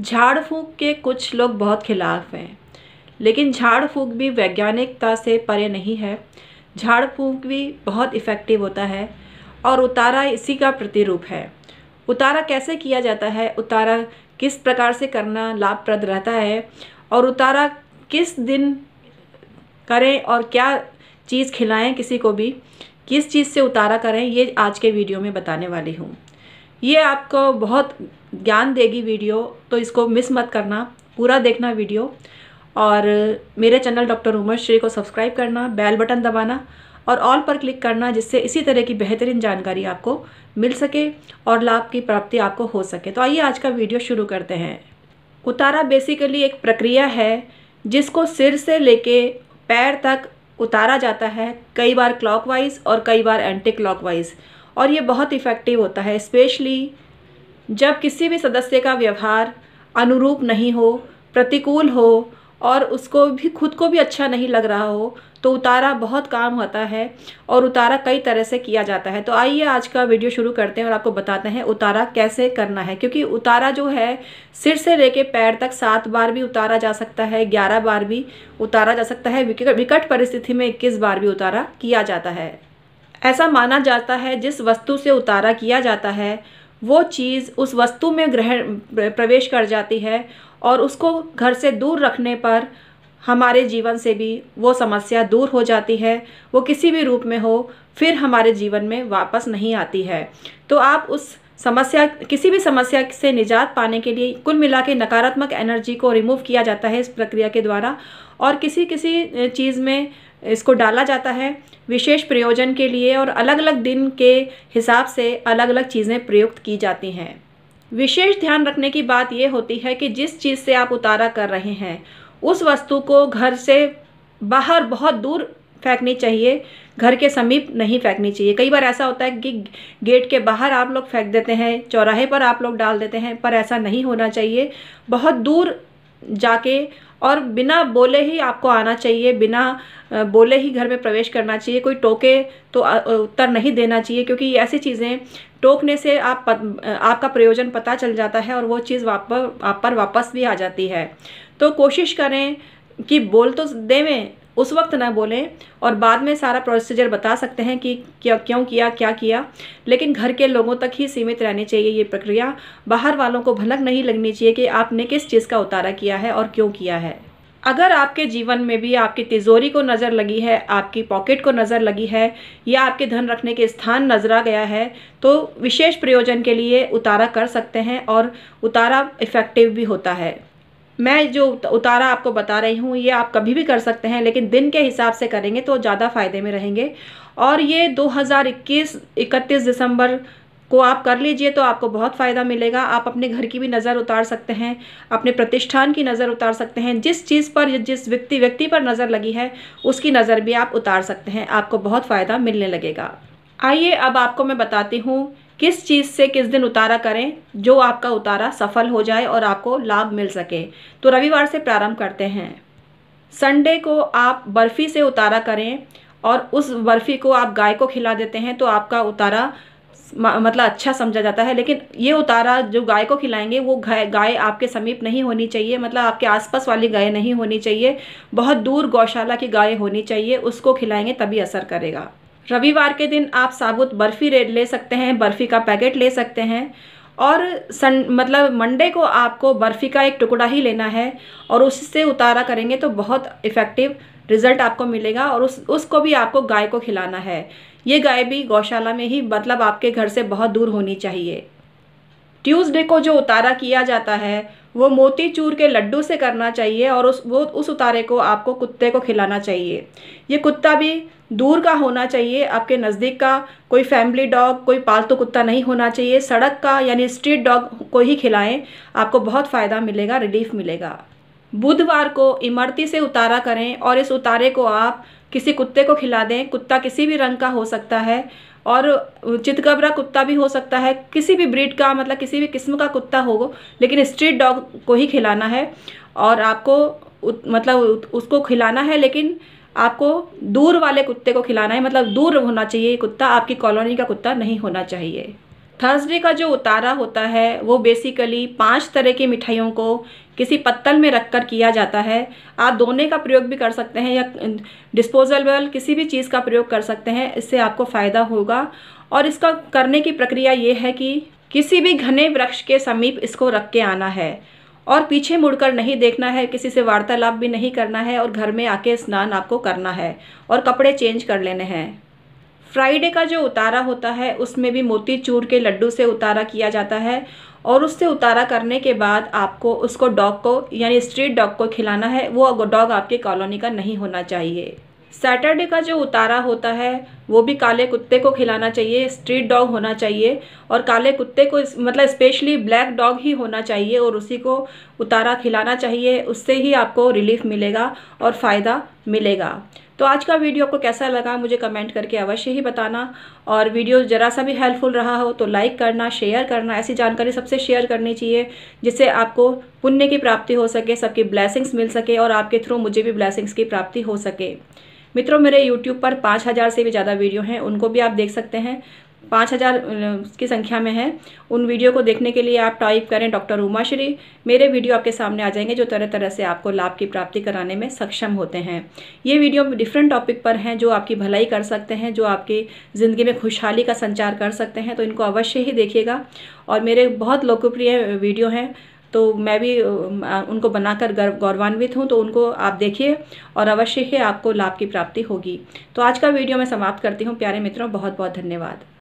झाड़ फूँक के कुछ लोग बहुत खिलाफ़ हैं लेकिन झाड़ फूँक भी वैज्ञानिकता से परे नहीं है झाड़ फूँक भी बहुत इफ़ेक्टिव होता है और उतारा इसी का प्रतिरूप है उतारा कैसे किया जाता है उतारा किस प्रकार से करना लाभप्रद रहता है और उतारा किस दिन करें और क्या चीज़ खिलाएं किसी को भी किस चीज़ से उतारा करें ये आज के वीडियो में बताने वाली हूँ ये आपको बहुत ज्ञान देगी वीडियो तो इसको मिस मत करना पूरा देखना वीडियो और मेरे चैनल डॉक्टर उमर श्री को सब्सक्राइब करना बेल बटन दबाना और ऑल पर क्लिक करना जिससे इसी तरह की बेहतरीन जानकारी आपको मिल सके और लाभ की प्राप्ति आपको हो सके तो आइए आज का वीडियो शुरू करते हैं उतारा बेसिकली एक प्रक्रिया है जिसको सिर से लेके पैर तक उतारा जाता है कई बार क्लॉकवाइज और कई बार एंटी क्लॉकवाइज और ये बहुत इफ़ेक्टिव होता है स्पेशली जब किसी भी सदस्य का व्यवहार अनुरूप नहीं हो प्रतिकूल हो और उसको भी खुद को भी अच्छा नहीं लग रहा हो तो उतारा बहुत काम होता है और उतारा कई तरह से किया जाता है तो आइए आज का वीडियो शुरू करते हैं और आपको बताते हैं उतारा कैसे करना है क्योंकि उतारा जो है सिर से ले पैर तक सात बार भी उतारा जा सकता है ग्यारह बार भी उतारा जा सकता है विकट परिस्थिति में इक्कीस बार भी उतारा किया जाता है ऐसा माना जाता है जिस वस्तु से उतारा किया जाता है वो चीज़ उस वस्तु में ग्रहण प्रवेश कर जाती है और उसको घर से दूर रखने पर हमारे जीवन से भी वो समस्या दूर हो जाती है वो किसी भी रूप में हो फिर हमारे जीवन में वापस नहीं आती है तो आप उस समस्या किसी भी समस्या से निजात पाने के लिए कुल मिला के नकारात्मक एनर्जी को रिमूव किया जाता है इस प्रक्रिया के द्वारा और किसी किसी चीज़ में इसको डाला जाता है विशेष प्रयोजन के लिए और अलग अलग दिन के हिसाब से अलग अलग चीज़ें प्रयुक्त की जाती हैं विशेष ध्यान रखने की बात यह होती है कि जिस चीज़ से आप उतारा कर रहे हैं उस वस्तु को घर से बाहर बहुत दूर फेंकनी चाहिए घर के समीप नहीं फेंकनी चाहिए कई बार ऐसा होता है कि गेट के बाहर आप लोग फेंक देते हैं चौराहे पर आप लोग डाल देते हैं पर ऐसा नहीं होना चाहिए बहुत दूर जाके और बिना बोले ही आपको आना चाहिए बिना बोले ही घर में प्रवेश करना चाहिए कोई टोके तो उत्तर नहीं देना चाहिए क्योंकि ऐसी चीज़ें टोकने से आप पत, आपका प्रयोजन पता चल जाता है और वो चीज़ वाप आप पर वापस भी आ जाती है तो कोशिश करें कि बोल तो देवें उस वक्त ना बोलें और बाद में सारा प्रोसीजर बता सकते हैं कि क्या क्यों किया क्या किया लेकिन घर के लोगों तक ही सीमित रहनी चाहिए ये प्रक्रिया बाहर वालों को भनक नहीं लगनी चाहिए कि आपने किस चीज़ का उतारा किया है और क्यों किया है अगर आपके जीवन में भी आपकी तिजोरी को नज़र लगी है आपकी पॉकेट को नज़र लगी है या आपके धन रखने के स्थान नजर आ गया है तो विशेष प्रयोजन के लिए उतारा कर सकते हैं और उतारा इफ़ेक्टिव भी होता है मैं जो उतारा आपको बता रही हूँ ये आप कभी भी कर सकते हैं लेकिन दिन के हिसाब से करेंगे तो ज़्यादा फ़ायदे में रहेंगे और ये 2021 31 दिसंबर को आप कर लीजिए तो आपको बहुत फ़ायदा मिलेगा आप अपने घर की भी नज़र उतार सकते हैं अपने प्रतिष्ठान की नज़र उतार सकते हैं जिस चीज़ पर जिस व्यक्ति व्यक्ति पर नज़र लगी है उसकी नज़र भी आप उतार सकते हैं आपको बहुत फ़ायदा मिलने लगेगा आइए अब आपको मैं बताती हूँ किस चीज़ से किस दिन उतारा करें जो आपका उतारा सफल हो जाए और आपको लाभ मिल सके तो रविवार से प्रारंभ करते हैं संडे को आप बर्फ़ी से उतारा करें और उस बर्फ़ी को आप गाय को खिला देते हैं तो आपका उतारा मतलब अच्छा समझा जाता है लेकिन ये उतारा जो गाय को खिलाएंगे वो गाय आपके समीप नहीं होनी चाहिए मतलब आपके आसपास वाली गाय नहीं होनी चाहिए बहुत दूर गौशाला की गाय होनी चाहिए उसको खिलाएंगे तभी असर करेगा रविवार के दिन आप साबुत बर्फ़ी ले सकते हैं बर्फ़ी का पैकेट ले सकते हैं और सन मतलब मंडे को आपको बर्फ़ी का एक टुकड़ा ही लेना है और उससे उतारा करेंगे तो बहुत इफ़ेक्टिव रिज़ल्ट आपको मिलेगा और उस उसको भी आपको गाय को खिलाना है ये गाय भी गौशाला में ही मतलब आपके घर से बहुत दूर होनी चाहिए ट्यूसडे को जो उतारा किया जाता है वो मोती चूर के लड्डू से करना चाहिए और उस वो उस उतारे को आपको कुत्ते को खिलाना चाहिए ये कुत्ता भी दूर का होना चाहिए आपके नज़दीक का कोई फैमिली डॉग कोई पालतू कुत्ता नहीं होना चाहिए सड़क का यानी स्ट्रीट डॉग को ही खिलाएं आपको बहुत फ़ायदा मिलेगा रिलीफ मिलेगा बुधवार को इमरती से उतारा करें और इस उतारे को आप किसी कुत्ते को खिला दें कुत्ता किसी भी रंग का हो सकता है और चितकबरा कुत्ता भी हो सकता है किसी भी ब्रीड का मतलब किसी भी किस्म का कुत्ता हो लेकिन स्ट्रीट डॉग को ही खिलाना है और आपको उत, मतलब उत, उसको खिलाना है लेकिन आपको दूर वाले कुत्ते को खिलाना है मतलब दूर होना चाहिए कुत्ता आपकी कॉलोनी का कुत्ता नहीं होना चाहिए थर्सडे का जो उतारा होता है वो बेसिकली पांच तरह की मिठाइयों को किसी पत्तल में रख कर किया जाता है आप दोने का प्रयोग भी कर सकते हैं या डिस्पोजेबल किसी भी चीज़ का प्रयोग कर सकते हैं इससे आपको फ़ायदा होगा और इसका करने की प्रक्रिया ये है कि किसी भी घने वृक्ष के समीप इसको रख के आना है और पीछे मुड़कर नहीं देखना है किसी से वार्तालाप भी नहीं करना है और घर में आके स्नान आपको करना है और कपड़े चेंज कर लेने हैं फ्राइडे का जो उतारा होता है उसमें भी मोती चूर के लड्डू से उतारा किया जाता है और उससे उतारा करने के बाद आपको उसको डॉग को यानी स्ट्रीट डॉग को खिलाना है वो डॉग आपके कॉलोनी का नहीं होना चाहिए सैटरडे का जो उतारा होता है वो भी काले कुत्ते को खिलाना चाहिए स्ट्रीट डॉग होना चाहिए और काले कुत्ते को मतलब स्पेशली ब्लैक डॉग ही होना चाहिए और उसी को उतारा खिलाना चाहिए उससे ही आपको रिलीफ मिलेगा और फ़ायदा मिलेगा तो आज का वीडियो आपको कैसा लगा मुझे कमेंट करके अवश्य ही बताना और वीडियो ज़रा सा भी हेल्पफुल रहा हो तो लाइक करना शेयर करना ऐसी जानकारी सबसे शेयर करनी चाहिए जिससे आपको पुण्य की प्राप्ति हो सके सबकी ब्लैसिंग्स मिल सके और आपके थ्रू मुझे भी ब्लैसिंग्स की प्राप्ति हो सके मित्रों मेरे यूट्यूब पर पाँच हज़ार से भी ज़्यादा वीडियो हैं उनको भी आप देख सकते हैं पाँच हज़ार की संख्या में है उन वीडियो को देखने के लिए आप टाइप करें डॉक्टर उमाश्री मेरे वीडियो आपके सामने आ जाएंगे जो तरह तरह से आपको लाभ की प्राप्ति कराने में सक्षम होते हैं ये वीडियो डिफरेंट टॉपिक पर हैं जो आपकी भलाई कर सकते हैं जो आपकी ज़िंदगी में खुशहाली का संचार कर सकते हैं तो इनको अवश्य ही देखिएगा और मेरे बहुत लोकप्रिय वीडियो हैं तो मैं भी उनको बनाकर गर्व गौरवान्वित हूँ तो उनको आप देखिए और अवश्य ही आपको लाभ की प्राप्ति होगी तो आज का वीडियो मैं समाप्त करती हूँ प्यारे मित्रों बहुत बहुत धन्यवाद